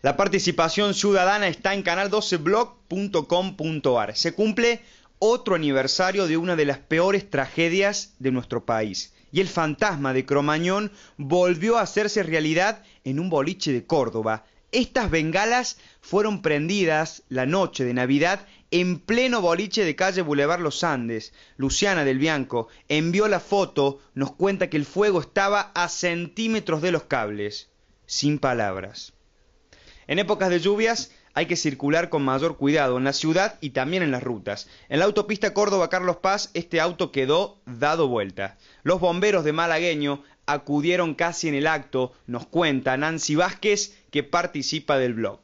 La participación ciudadana está en canal12blog.com.ar. Se cumple otro aniversario de una de las peores tragedias de nuestro país. Y el fantasma de Cromañón volvió a hacerse realidad en un boliche de Córdoba. Estas bengalas fueron prendidas la noche de Navidad en pleno boliche de calle Boulevard Los Andes. Luciana del Bianco envió la foto, nos cuenta que el fuego estaba a centímetros de los cables. Sin palabras. En épocas de lluvias hay que circular con mayor cuidado en la ciudad y también en las rutas. En la autopista Córdoba-Carlos Paz este auto quedó dado vuelta. Los bomberos de Malagueño acudieron casi en el acto, nos cuenta Nancy Vázquez que participa del blog.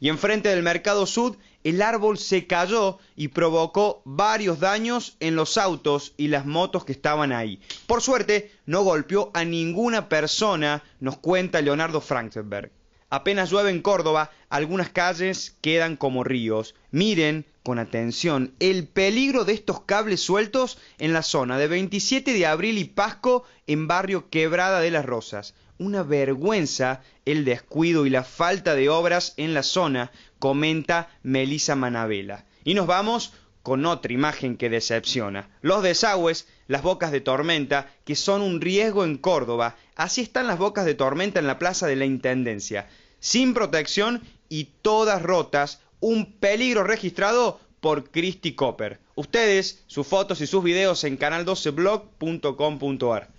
Y enfrente del Mercado Sud el árbol se cayó y provocó varios daños en los autos y las motos que estaban ahí. Por suerte, no golpeó a ninguna persona, nos cuenta Leonardo Frankenberg. Apenas llueve en Córdoba, algunas calles quedan como ríos. Miren con atención el peligro de estos cables sueltos en la zona de 27 de abril y Pasco en barrio Quebrada de las Rosas. Una vergüenza el descuido y la falta de obras en la zona, comenta Melisa Manabela. Y nos vamos con otra imagen que decepciona. Los desagües, las bocas de tormenta, que son un riesgo en Córdoba. Así están las bocas de tormenta en la Plaza de la Intendencia. Sin protección y todas rotas, un peligro registrado por Christy Copper. Ustedes, sus fotos y sus videos en canal12blog.com.ar.